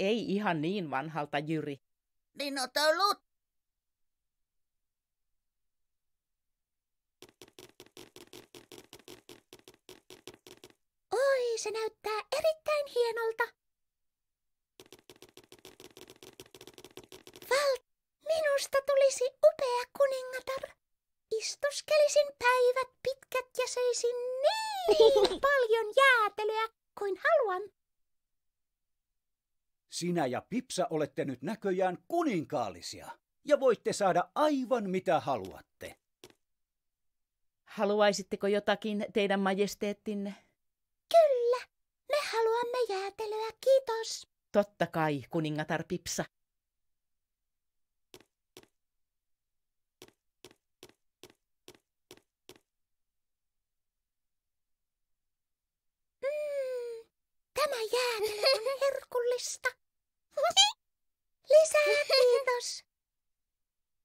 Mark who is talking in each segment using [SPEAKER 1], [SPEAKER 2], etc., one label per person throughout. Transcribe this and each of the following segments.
[SPEAKER 1] Ei ihan niin vanhalta, Jyri. Dinotalut! Niin
[SPEAKER 2] no, Oi, se näyttää erittäin hienolta. Valt, minusta tulisi upea kuningatar. Istuskelisin päivät pitkät ja söisin niin paljon jäätelöä kuin haluan.
[SPEAKER 3] Sinä ja Pipsa olette nyt näköjään kuninkaallisia ja voitte saada aivan mitä haluatte. Haluaisitteko
[SPEAKER 1] jotakin teidän majesteettinne? Kyllä, me haluamme jäätelöä, kiitos. Totta kai, kuningatar Pipsa.
[SPEAKER 2] Mm, tämä jäätelö on herkullista. Lisää kiitos.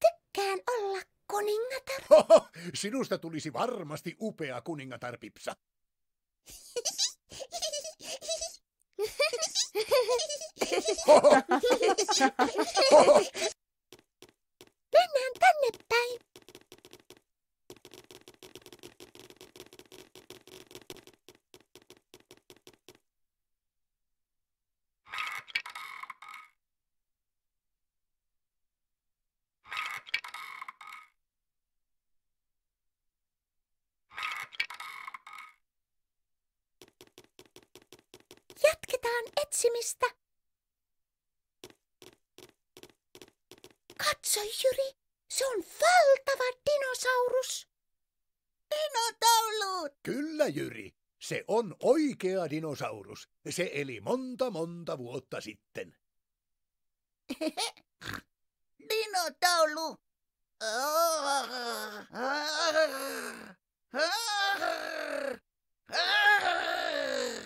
[SPEAKER 4] Tykkään olla
[SPEAKER 2] kuningatar.
[SPEAKER 4] Oho, sinusta tulisi varmasti upea kuningatar, Pipsa. Oho. Oho.
[SPEAKER 2] Mennään tänne päin. etsimistä. Katso Jyri, se on valtava dinosaurus. Dinotaulut!
[SPEAKER 4] Kyllä Jyri, se on oikea dinosaurus. Se eli monta monta vuotta sitten.
[SPEAKER 2] Dinotaulu!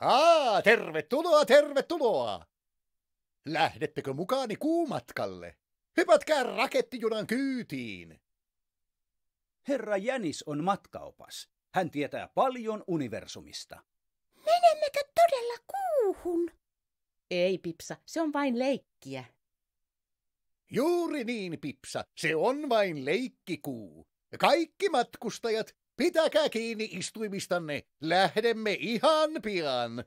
[SPEAKER 4] Aa, tervetuloa, tervetuloa! Lähdettekö mukaani kuumatkalle?
[SPEAKER 3] Hypätkää rakettijunan kyytiin! Herra Jänis on matkaopas. Hän tietää paljon universumista.
[SPEAKER 1] Menemmekö todella kuuhun?
[SPEAKER 4] Ei, Pipsa, se on vain leikkiä. Juuri niin, Pipsa, se on vain leikkikuu. Kaikki matkustajat Pitäkää kiinni istuimistanne. Lähdemme ihan pian.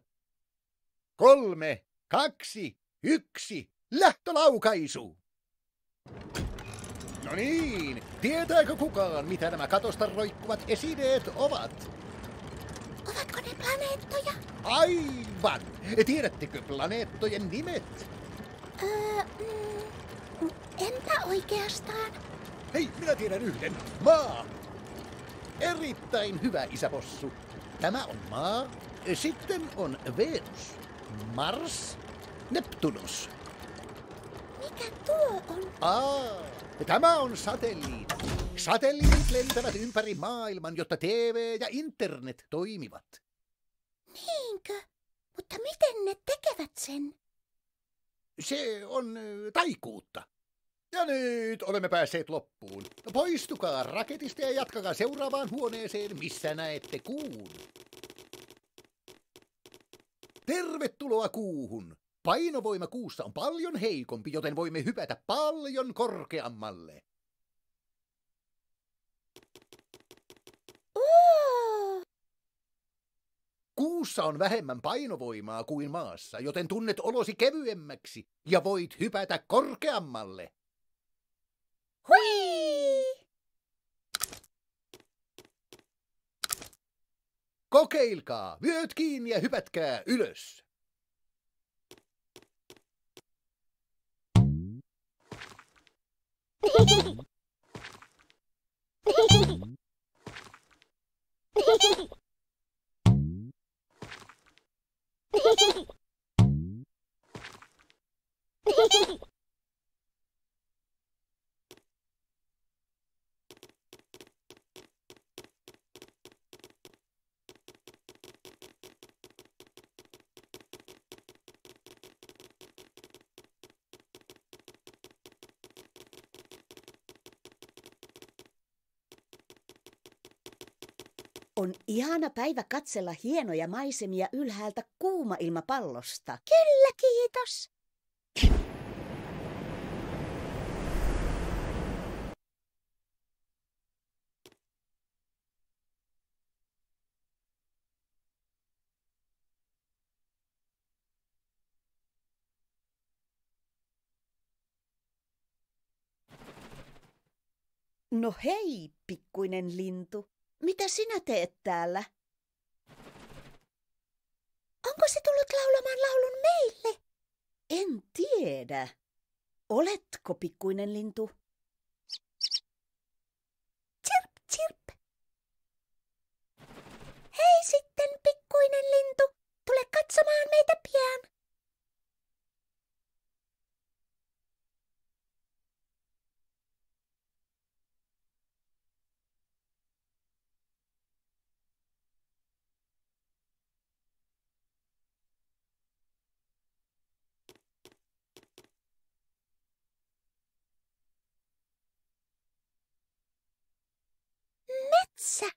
[SPEAKER 4] Kolme, kaksi, yksi. Lähtölaukaisu! No niin, tietääkö kukaan, mitä nämä katosta roikkuvat esineet ovat? Ovatko ne planeettoja? Aivan! Tiedättekö planeettojen nimet? Öö, mm, entä oikeastaan. Hei, minä tiedän yhden. Maa, Erittäin hyvä, isäpossu. Tämä on maa, sitten on Venus, Mars, Neptunus. Mikä tuo on? Aa, tämä on satelliitti. Satelliitit lentävät ympäri maailman, jotta TV ja internet toimivat. Niinkö? Mutta miten ne tekevät sen? Se on äh, taikuutta. Ja nyt olemme päässeet loppuun. Poistukaa raketista ja jatkakaa seuraavaan huoneeseen, missä näette kuun. Tervetuloa kuuhun! Painovoima kuussa on paljon heikompi, joten voimme hypätä paljon korkeammalle. Kuussa on vähemmän painovoimaa kuin maassa, joten tunnet olosi kevyemmäksi ja voit hypätä korkeammalle. Kokeilkaa, vyöt kiinni ja hypätkää ylös. Hehehehe
[SPEAKER 2] On ihana päivä katsella hienoja maisemia ylhäältä ilmapallosta. Kyllä, kiitos. No hei, pikkuinen lintu. Mitä sinä teet täällä? Onko se tullut laulamaan laulun meille? En tiedä. Oletko
[SPEAKER 1] pikkuinen lintu?
[SPEAKER 2] Chirp, chirp. Hei sitten, pikkuinen lintu. Tule katsomaan meitä pian. satsa.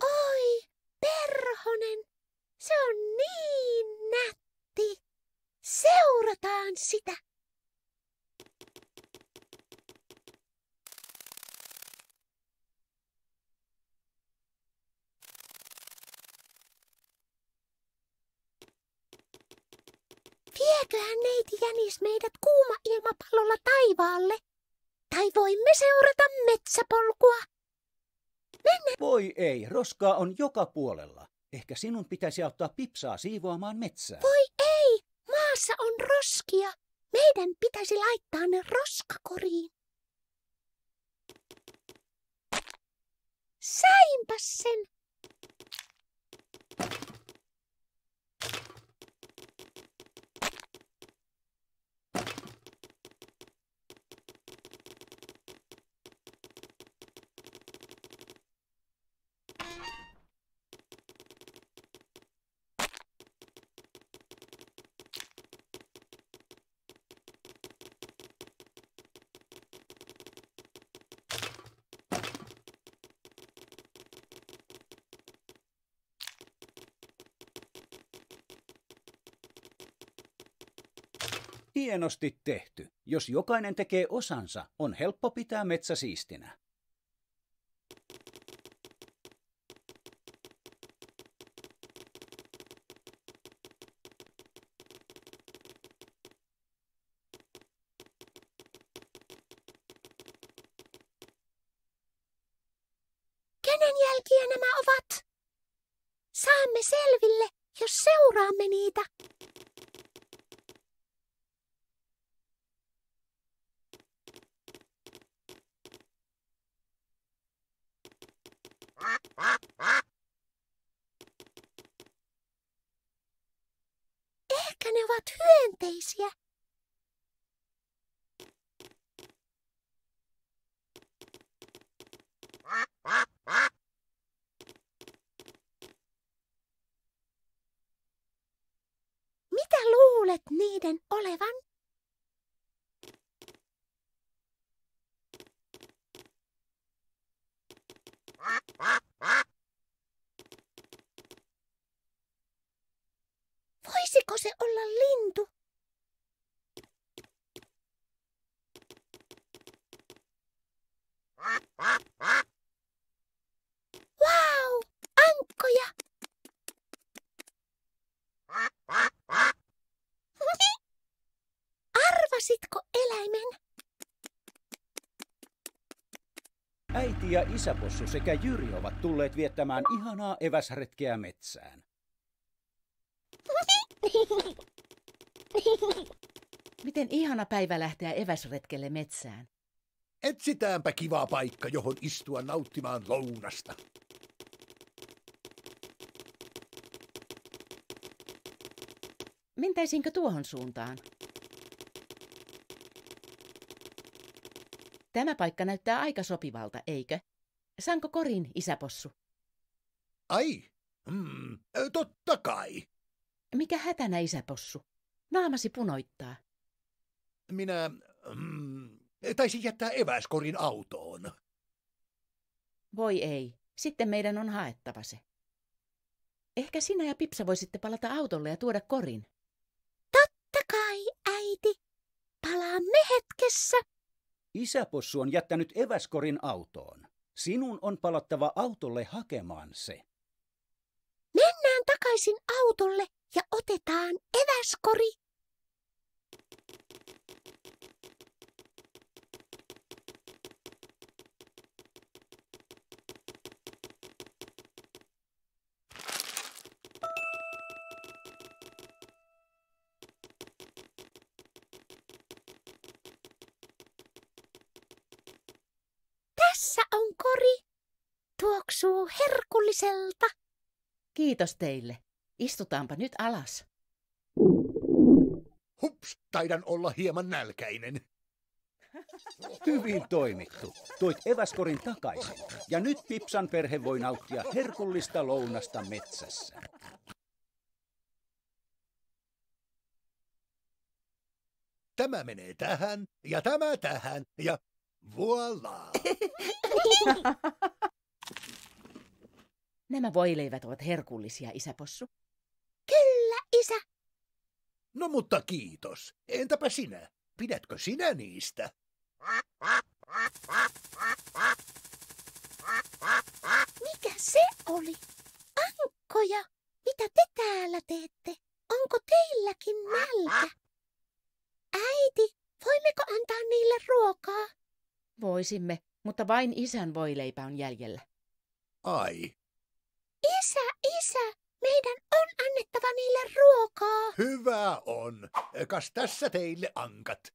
[SPEAKER 2] Oi, perhonen, se on niin nätti. Seurataan sitä. panisi meidät kuuma ilmapallolla taivaalle, tai voimme seurata metsäpolkua.
[SPEAKER 3] Mennä. Voi ei, roskaa on joka puolella. Ehkä sinun pitäisi auttaa Pipsaa siivoamaan metsää.
[SPEAKER 2] Voi ei, maassa on roskia. Meidän pitäisi laittaa ne roskakoriin. Sainpas sen.
[SPEAKER 3] Hienosti tehty. Jos jokainen tekee osansa, on helppo pitää metsä siistinä.
[SPEAKER 2] Kenen jälkiä nämä ovat? Saamme selville, jos seuraamme niitä. Wat hun Arvasitko eläimen?
[SPEAKER 3] Äiti ja isäpossu sekä Jyri ovat tulleet viettämään ihanaa eväsretkeä metsään.
[SPEAKER 1] Miten ihana päivä lähteä eväsretkelle
[SPEAKER 4] metsään. Etsitäänpä kiva paikka, johon istua nauttimaan lounasta.
[SPEAKER 1] Mentäisinkö tuohon suuntaan? Tämä paikka näyttää aika sopivalta, eikö? Sanko korin, isäpossu?
[SPEAKER 4] Ai, mm, totta kai.
[SPEAKER 1] Mikä hätänä, isäpossu? Naamasi punoittaa.
[SPEAKER 4] Minä mm, taisin jättää eväskorin autoon. Voi ei,
[SPEAKER 1] sitten meidän on haettava se. Ehkä sinä ja Pipsa voisitte palata autolle ja tuoda korin.
[SPEAKER 3] Totta kai, äiti. Palaamme hetkessä. Isäpossu on jättänyt eväskorin autoon. Sinun on palattava autolle hakemaan se.
[SPEAKER 2] Mennään takaisin autolle ja otetaan eväskori.
[SPEAKER 1] Tässä on kori. Tuoksuu herkulliselta. Kiitos teille. Istutaanpa nyt alas.
[SPEAKER 3] Hups, taidan olla hieman nälkäinen. Hyvin toimittu. Toit eväskorin takaisin. Ja nyt Pipsan perhe voi nauttia herkullista lounasta metsässä. Tämä menee tähän, ja tämä tähän,
[SPEAKER 4] ja Voila!
[SPEAKER 1] Nämä voileivät ovat herkullisia, isäpossu. Kyllä, isä.
[SPEAKER 4] No mutta kiitos. Entäpä sinä? Pidätkö sinä niistä? Mikä
[SPEAKER 2] se oli? Ankkoja! Mitä te täällä teette? Onko teilläkin nälkä? Äiti, voimmeko antaa niille ruokaa?
[SPEAKER 1] Voisimme, mutta vain isän voileipä on jäljellä. Ai.
[SPEAKER 2] Isä, isä, meidän on annettava niille ruokaa.
[SPEAKER 4] Hyvä on. Kas tässä teille ankat.